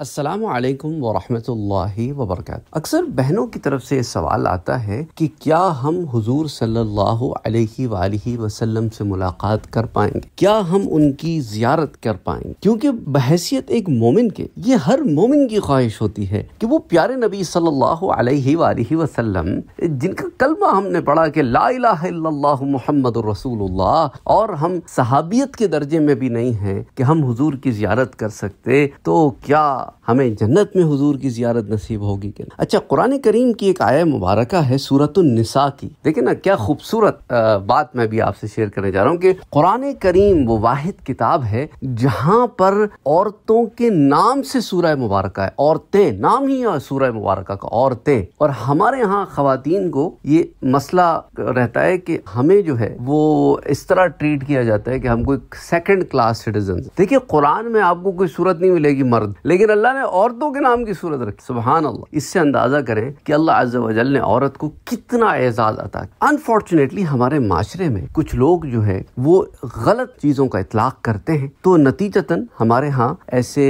असलकम वरहमतुल्लाहि वबरक अक्सर बहनों की तरफ से सवाल आता है कि क्या हम हुजूर सल्लल्लाहु अलैहि वालैहि वसल्लम से मुलाकात कर पाएंगे क्या हम उनकी जियारत कर पाएंगे क्योंकि बहसीत एक मोमिन के ये हर मोमिन की ख्वाहिश होती है कि वो प्यारे नबी सल्लल्लाहु अलैहि वालैहि वसल्लम जिनका कलमा हमने पढ़ा कि ला इलाहा मोहम्मद रसूलुल्लाह और हम सहाबियत के दर्जे में भी नहीं है कि हम हुजूर की जियारत कर सकते तो क्या 了 हमें जन्नत में हुजूर की जियारत नसीब होगी कि अच्छा कुरान करीम की एक आय मुबारक है सूरत निसा की देखिए ना क्या खूबसूरत बात मैं भी आपसे शेयर करने जा रहा हूँ कि कुरान करीम वो वाहिद किताब है जहाँ पर औरतों के नाम से सूरह मुबारक है औरतें नाम ही है सूरह मुबारक का औरतें और हमारे यहाँ खातन को ये मसला रहता है कि हमें जो है वो इस तरह ट्रीट किया जाता है कि हमको एक सेकेंड क्लास सिटीजन देखिए कुरान में आपको कोई सूरत नहीं मिलेगी मर्द लेकिन अल्लाह ने औरतों के नाम की सूरत रखी सुबहान अल्लाह इससे अंदाजा करें कि अल्लाह अज वजल ने औरत को कितना एजाज आता अनफॉर्चुनेटली हमारे माशरे में कुछ लोग जो है वो गलत चीज़ों का इतलाक करते हैं तो नतीजतन हमारे यहाँ ऐसे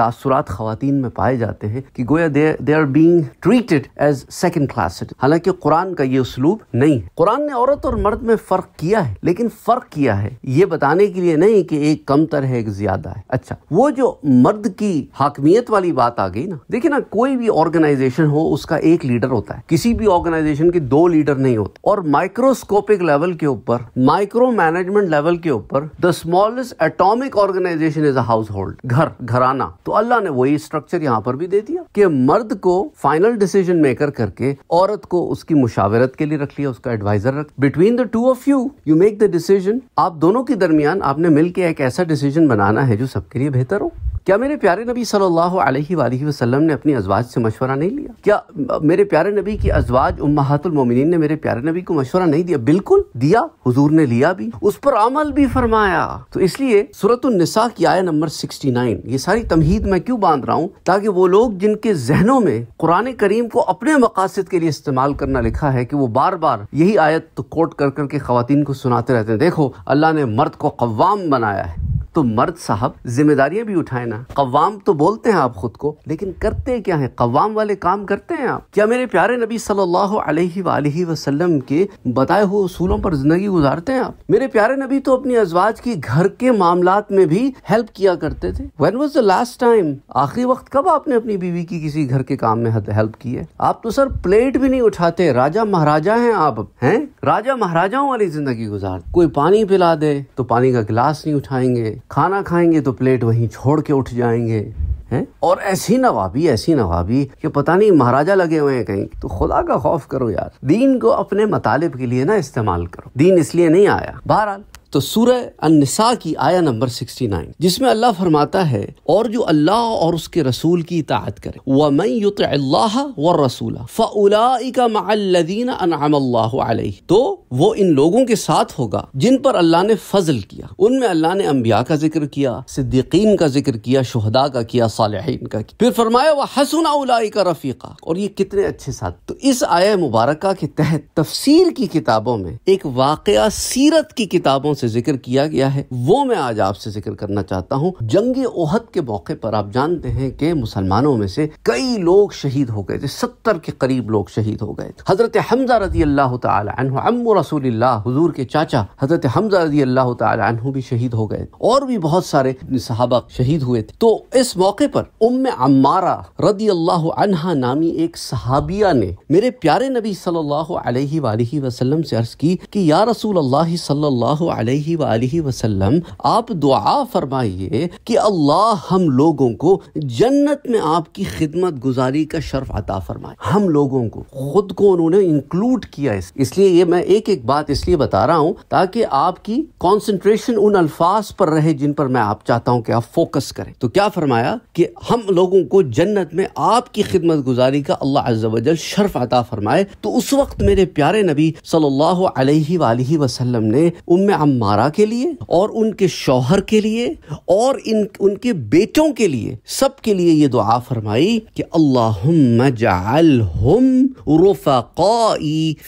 तासरात खातन में पाए जाते हैं कि गोया they are being treated as second class हालांकि कुरान का ये उसलूब नहीं है कुरान ने औरत और मर्द में फ़र्क किया है लेकिन फ़र्क किया है ये बताने के लिए नहीं कि एक कमतर है एक ज़्यादा है अच्छा वो जो मर्द की हाकमी इंसानियत वाली बात आ गई ना देखिए ना कोई भी ऑर्गेनाइजेशन हो उसका एक लीडर होता है किसी भी ऑर्गेनाइजेशन के दो लीडर नहीं होते और माइक्रोस्कोपिक लेवल के ऊपर माइक्रो मैनेजमेंट लेवल के ऊपर the smallest atomic organization is a household घर घराना तो अल्लाह ने वही स्ट्रक्चर यहाँ पर भी दे दिया कि मर्द को फाइनल डिसीजन मेकर करके औरत को उसकी मुशावरत के लिए रख लिया उसका एडवाइजर रख between the two of you you make the decision आप दोनों के दरमियान आपने मिलकर एक ऐसा डिसीजन बनाना है जो सबके लिए बेहतर हो क्या मेरे प्यारे नबी सल्लल्लाहु अलैहि वसल्लम ने अपनी अजवाज से मशवरा नहीं लिया क्या मेरे प्यारे नबी की अजवाज उम्मातुल ने मेरे प्यारे नबी को मशवरा नहीं दिया बिल्कुल दिया हुजूर ने लिया भी उस पर अमल भी फरमाया तो इसलिए सूरत की आया नंबर सिक्सटी ये सारी तमहीद मैं क्यों बांध रहा हूँ ताकि वो लोग जिनके जहनों में कुरान करीम को अपने मकासद के लिए इस्तेमाल करना लिखा है कि वो बार बार यही आयत कोट कर करके खातन को सुनाते रहते हैं देखो अल्लाह ने मर्द को कवाम बनाया है तो मर्द साहब जिम्मेदारियां भी उठाए ना कवाम तो बोलते हैं आप खुद को लेकिन करते क्या है कवाम वाले काम करते हैं आप क्या मेरे प्यारे नबी सल्लल्लाहु अलैहि वसल्लम के बताए हुए उसूलों पर जिंदगी गुजारते हैं आप मेरे प्यारे नबी तो अपनी अजवाज की घर के मामला में भी हेल्प किया करते थे when was the last time आखिरी वक्त कब आपने अपनी बीवी की किसी घर के काम में हेल्प की है आप तो सर प्लेट भी नहीं उठाते राजा महाराजा हैं आप हैं राजा महाराजाओं वाली जिंदगी गुजार कोई पानी पिला दे तो पानी का गिलास नहीं उठाएंगे खाना खाएंगे तो प्लेट वहीं छोड़ के उठ जाएंगे हैं और ऐसी नवाबी ऐसी नवाबी कि पता नहीं महाराजा लगे हुए हैं कहीं तो खुदा का खौफ करो यार दीन को अपने मतालब के लिए ना इस्तेमाल करो दीन इसलिए नहीं आया बहरहाल तो सूरह अनसा की आया नंबर 69 जिसमें अल्लाह फरमाता है और जो अल्लाह और उसके रसूल की इतात करे व युत अल्लाह व रसूला अनअम अल्लाह अलैहि तो वो इन लोगों के साथ होगा जिन पर अल्लाह ने फजल किया उनमें अल्लाह ने अम्बिया का जिक्र किया सिद्दीकीन का जिक्र किया शहदा का किया सालहीन का किया फिर फरमाया व हसुना का रफ़ीका और ये कितने अच्छे साथ तो इस आया मुबारक के तहत तफसीर की किताबों में एक वाक़ सीरत की किताबों से जिक्र किया गया है वो मैं आज आपसे जिक्र करना चाहता हूँ जंग ओहद के मौके पर आप जानते हैं कि मुसलमानों में से कई लोग शहीद हो गए थे सत्तर के करीब लोग शहीद हो गए हजरत हमजा रजी अल्लाह तमु रसूल हजूर के चाचा हजरत हमजा रजी अल्लाह तु भी शहीद हो गए और भी बहुत सारे सहाबा शहीद हुए थे तो इस मौके पर उम अम्मारा रदी अल्लाह अनहा नामी एक सहाबिया ने मेरे प्यारे नबी सल्लल्लाहु अलैहि वसल्लम से अर्ज की कि या रसूल अल्लाह सल्लल्लाहु अलैहि वसल्लम आप दुआ फरमाइए कि अल्लाह हम लोगों को जन्नत में आपकी खिदमत गुजारी का शर्फ अता फरमाए हम लोगों को खुद को उन्होंने इंक्लूड किया इस इसलिए ये मैं एक एक बात इसलिए बता रहा हूँ ताकि आपकी कॉन्सेंट्रेशन उन अल्फाज पर रहे जिन पर मैं आप चाहता हूँ कि आप फोकस करें तो क्या फरमाया कि हम लोगों को जन्नत में आपकी खिदमत गुजारी का अल्लाह अजल शर्फ अता फरमाए तो उस वक्त मेरे प्यारे नबी सल्लल्लाहु अलैहि वसल्लम ने उम्म मारा के लिए और उनके शौहर के लिए और इन उनके बेटों के लिए सब के लिए ये दुआ फरमाई कि अल्लाहुम्मा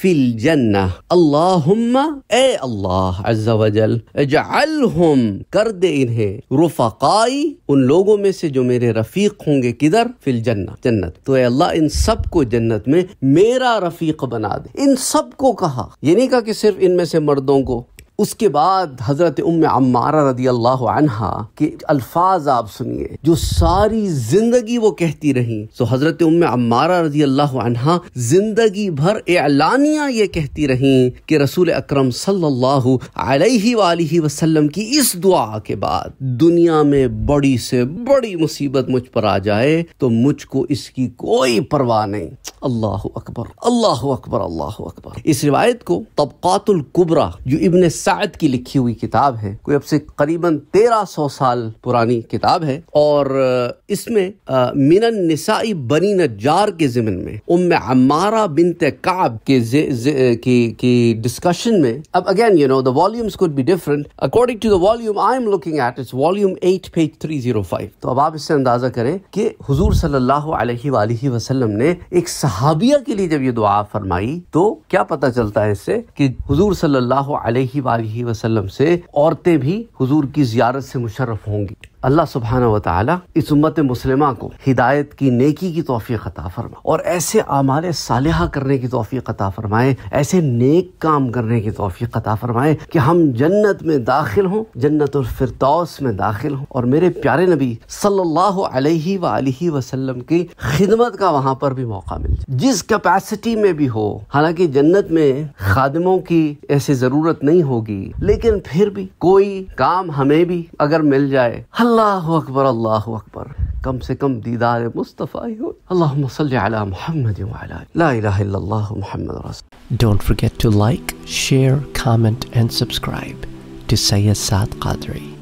फिल जन्ना ए अल्लाह हम कर दे इन्हें रुफाई उन लोगों में से जो मेरे रफीक होंगे किधर फिल जन्नत जन्नत तो अल्लाह इन सब को जन्नत में मेरा रफीक बना दे इन सब को कहा ये नहीं कहा कि सिर्फ इनमें से मर्दों को उसके बाद हज़रत उम अम्मारा रदी अल्लाह अनहा के अल्फाज आप सुनिए जो सारी ज़िंदगी वो कहती रहीं तो हज़रत उम अम्मारा रदी अल्लाह अनहा ज़िंदगी भर एलानिया ये कहती रहीं कि रसूल अक्रम सल्लाम की इस दुआ के बाद दुनिया में बड़ी से बड़ी मुसीबत मुझ पर आ जाए तो मुझको इसकी कोई परवाह नहीं अल्लाह अकबर अल्लाह अकबर अल्लाह अकबर इस रिवायत को तबकातुल कुबरा जो इबन साद की लिखी हुई किताब है कोई अब से करीबन तेरह सौ साल पुरानी किताब है और इसमें मिनन निसाई बनी नजार के जिमन में उम अमारा बिन काब के जे, जे, की, की डिस्कशन में अब again you know the volumes could be different according to the volume I am looking at its volume at page three zero five तो अब आप इससे अंदाजा करें कि हुजूर सल्लल्लाहु अलैहि वालैहि वसल्लम ने एक सहाबिया के लिए जब ये दुआ फरमाई तो क्या पता चलता है इससे कि हुजूर सल्लल्लाहु अलैहि वसल्लम से औरतें भी हुजूर की जियारत से मुशर्रफ होंगी अल्लाह सुबहाना व ताली इस उम्मत मुसलिमा को हिदायत की नेकी की तोफ़ी अता फरमा और ऐसे आमाल साल करने की तोफ़ी अता फरमाए ऐसे नेक काम करने की तोफ़ी अता फरमाए कि हम जन्नत में दाखिल हों जन्नत और फिरदौस में दाखिल हों और मेरे प्यारे नबी सल्लल्लाहु अलैहि सल्ला वसल्लम की खिदमत का वहाँ पर भी मौका मिल जाए जिस कैपेसिटी में भी हो हालांकि जन्नत में खादमों की ऐसी ज़रूरत नहीं होगी लेकिन फिर भी कोई काम हमें भी अगर मिल जाए الله اكبر الله اكبر كم سكم ديدار مصطفى اللهم صل على محمد وعلى لا اله الا الله محمد رسول Don't forget to like, share, comment and subscribe to Sayyid Saad Qadri.